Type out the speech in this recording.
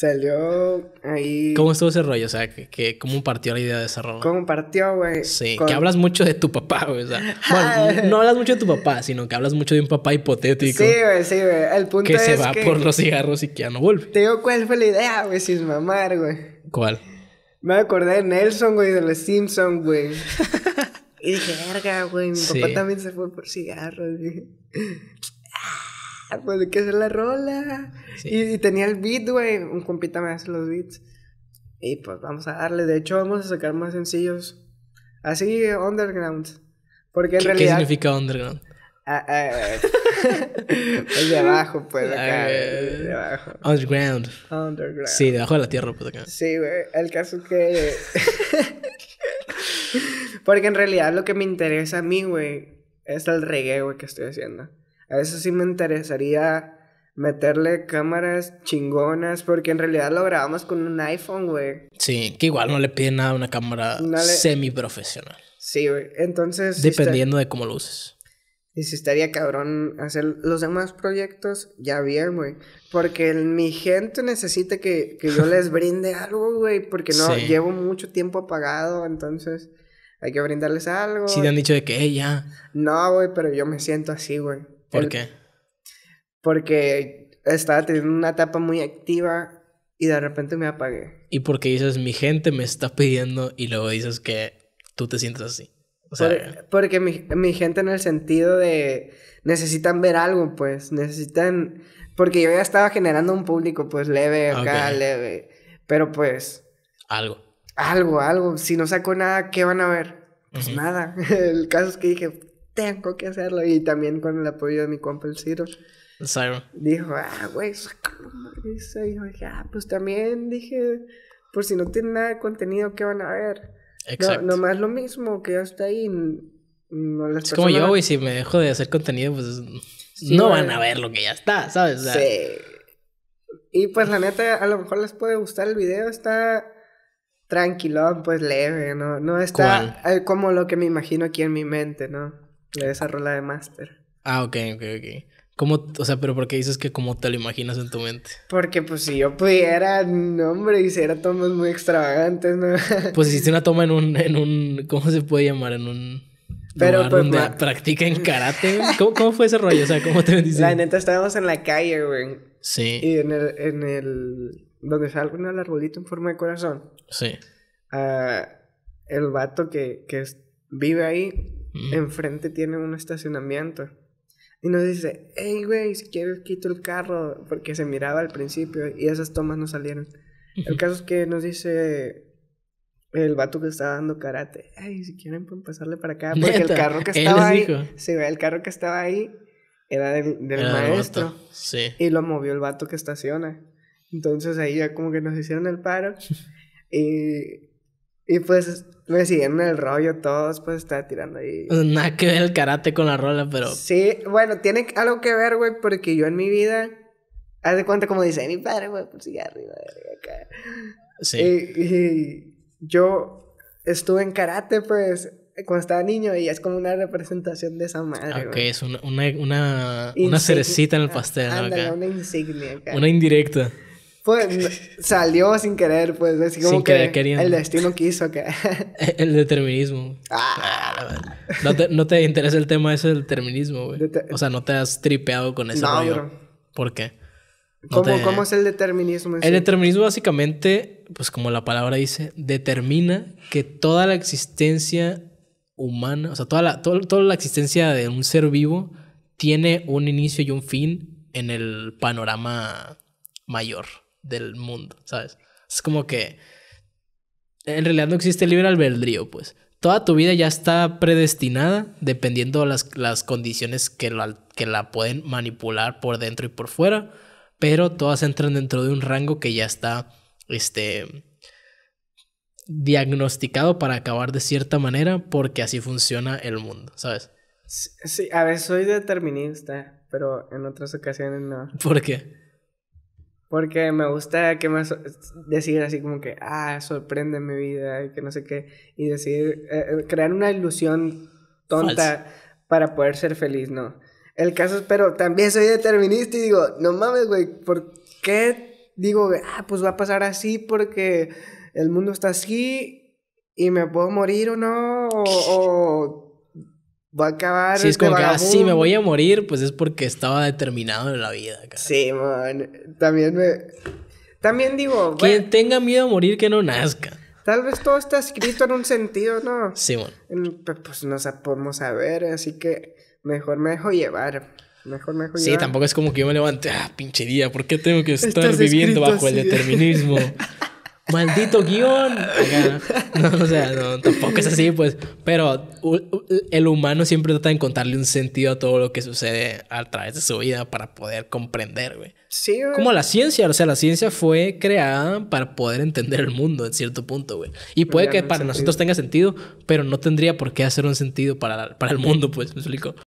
Salió ahí. ¿Cómo estuvo ese rollo? O sea, que, ¿cómo partió la idea de ese rollo? ¿Cómo partió, güey? Sí, que hablas mucho de tu papá, güey. O sea, bueno, no hablas mucho de tu papá, sino que hablas mucho de un papá hipotético. Sí, güey, sí, güey. El punto que se va por los cigarros y que ya no vuelve. Te digo cuál fue la idea, güey, sin mamar, güey. ¿Cuál? Me acordé de Nelson, güey, de los Simpsons, güey. y dije, verga, güey, mi papá también se fue por cigarros, güey. pues que hacer la rola. Y, tenía el beat, güey. Un compita me hace los beats. Y pues vamos a darle. De hecho, vamos a sacar más sencillos. Así, underground. Porque en ¿Qué, realidad. ¿Qué significa underground? pues de abajo, pues, acá. de abajo. Underground. Underground. Sí, debajo de la tierra, pues acá. Sí, güey. El caso que. Porque en realidad lo que me interesa a mí, güey, es el reggae, güey, que estoy haciendo. A eso sí me interesaría meterle cámaras chingonas, porque en realidad lo grabamos con un iPhone, güey. Sí, que igual no le piden nada a una cámara semiprofesional. semi-profesional. Sí, güey. Entonces. Dependiendo de cómo lo uses. Y si estaría cabrón hacer los demás proyectos, ya bien, güey. Porque mi gente necesita que, yo les brinde algo, güey. Porque no llevo mucho tiempo apagado, entonces hay que brindarles algo. Sí, te han dicho de que, ya. No, güey, pero yo me siento así, güey. ¿Por qué? Porque estaba teniendo una etapa muy activa y de repente me apagué. ¿Y porque dices, mi gente me está pidiendo y luego dices que tú te sientes así? porque mi, gente en el sentido de necesitan ver algo, pues, necesitan... Porque yo ya estaba generando un público, pues, leve acá, leve. Pero pues... Algo. Algo, algo. Si no saco nada, ¿qué van a ver? Pues nada. el caso es que dije, tengo que hacerlo. Y también con el apoyo de mi compa el Ciro. Dijo, ah, güey, eso. Pues, y yo ah, pues también dije, por si no tienen nada de contenido, ¿qué van a ver? Exacto. No, nomás lo mismo que ya está ahí. No, las es como yo, güey, si me dejo de hacer contenido, pues no van a ver lo que ya está, ¿sabes? sí. Y pues la neta, a lo mejor les puede gustar el video, está tranquilo, pues leve, ¿no? No está como lo que me imagino aquí en mi mente, ¿no? esa rola de máster. Ah, ok, ok, ok. ¿Cómo, o sea, pero por qué dices que cómo te lo imaginas en tu mente? Porque pues si yo pudiera, no hombre, hiciera tomas muy extravagantes, ¿no? pues hiciste una toma en un, en un, ¿cómo se puede llamar? En un pero, lugar pues, donde practica en karate. ¿Cómo, fue ese rollo? O sea, ¿cómo te bendices? La neta, estábamos en la calle, güey. Sí. Y en el, en el, donde salgo en el arbolito en forma de corazón. Sí. Ah, el vato que, que vive ahí enfrente tiene un estacionamiento. Y nos dice, hey, güey, si quieres quito el carro, porque se miraba al principio y esas tomas no salieron. El caso es que nos dice el vato que estaba dando karate, ay, si quieren pueden pasarle para acá, porque el carro que estaba ahí, el carro que estaba ahí era del, maestro. Sí. Y lo movió el vato que estaciona. Entonces ahí ya como que nos hicieron el paro. y, y pues me en el rollo todos, pues estaba tirando ahí. Nada que ver el karate con la rola, pero. Sí, bueno, tiene algo que ver, güey, porque yo en mi vida. Haz de cuenta como dice mi padre, güey, pues sigue arriba, acá. Sí. Y, yo estuve en karate, pues, cuando estaba niño y es como una representación de esa madre. Ah, ok, es una, cerecita en el pastel. Ah, una insignia. Acá. Una indirecta. Pues salió sin querer, pues así como que el destino quiso que... el determinismo. Ah. No, te, interesa el tema ese determinismo, güey. o sea, no te has tripeado con ese no, ¿Por qué? ¿Cómo, es el determinismo? el determinismo básicamente, pues como la palabra dice, determina que toda la existencia humana, o sea, toda toda la existencia de un ser vivo tiene un inicio y un fin en el panorama mayor del mundo, ¿sabes? Es como que en realidad no existe libre albedrío, pues. Toda tu vida ya está predestinada dependiendo de las, condiciones que la, que la pueden manipular por dentro y por fuera, pero todas entran dentro de un rango que ya está, este, diagnosticado para acabar de cierta manera porque así funciona el mundo, ¿sabes? Sí, a veces soy determinista, pero en otras ocasiones no. ¿Por qué? Porque me gusta que me decir así como que, ah, sorprende mi vida y que no sé qué. Y decir, eh, eh, crear una ilusión tonta para poder ser feliz, ¿no? El caso es, pero también soy determinista y digo, no mames, güey, ¿por qué? Digo, ah, pues va a pasar así porque el mundo está así y me puedo morir o no, o voy a acabar. Sí, es como que ah, me voy a morir, pues es porque estaba determinado en la vida. Cara. Sí, man. También me. También digo. Quien tenga miedo a morir, que no nazca. Tal vez todo está escrito en un sentido, ¿no? Sí, man. Mm, pues no podemos saber, así que mejor me dejo llevar. Mejor, me Sí, llevar. tampoco es como que yo me levante, ah, pinche día, ¿por qué tengo que estar viviendo bajo el determinismo? maldito guión. o sea, no, tampoco es así, pues. Pero el humano siempre trata de encontrarle un sentido a todo lo que sucede a través de su vida para poder comprender, güey. Sí, Como la ciencia, o sea, la ciencia fue creada para poder entender el mundo en cierto punto, güey. Y puede que para nosotros tenga sentido, pero no tendría por qué hacer un sentido para, para el mundo, pues, me explico.